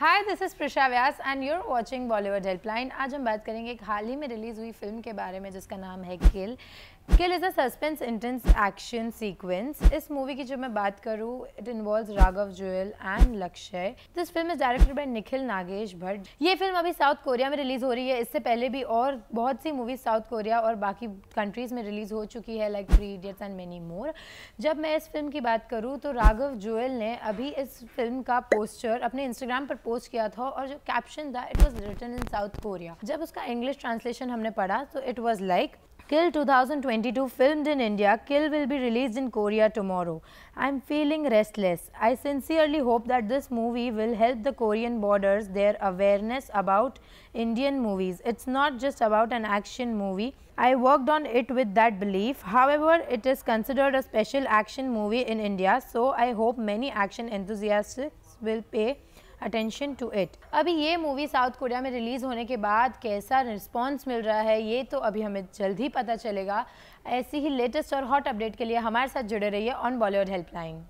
Hi this is Prasha Vyas and you're watching Bollywood helpline आज हम बात करेंगे एक हाल ही में रिलीज़ हुई फिल्म के बारे में जिसका नाम है Kill Kill is a suspense intense action sequence इस मूवी की जो मैं बात करूँ it involve Raghav Juyal and Lakshya this film is directed by Nikhil Nagesh Bhatt ये फिल्म अभी साउथ कोरिया में रिलीज़ हो रही है इससे पहले भी और बहुत सी मूवीज साउथ कोरिया और बाकी कंट्रीज़ में रिलीज़ हो चुकी है like Three Idiots and many more जब मैं इस फिल्म की बात करूँ तो राघव जुएल ने अभी इस फिल्म का पोस्टर अपने इंस्टाग्राम पर पोस्ट किया था और जो कैप्शन था it was return in South Korea जब उसका इंग्लिश ट्रांसलेशन हमने पढ़ा तो it was like Kill 2022 filmed in India. Kill will be released in Korea tomorrow. I'm feeling restless. I sincerely hope that this movie will help the Korean borders their awareness about Indian movies. It's not just about an action movie. I worked on it with that belief. However, it is considered a special action movie in India. So I hope many action enthusiasts will pay attention to it अभी ये movie South Korea में release होने के बाद कैसा response मिल रहा है ये तो अभी हमें जल्द ही पता चलेगा ऐसी ही लेटेस्ट और हॉट अपडेट के लिए हमारे साथ जुड़े रहिए ऑन बॉलीवुड हेल्पलाइन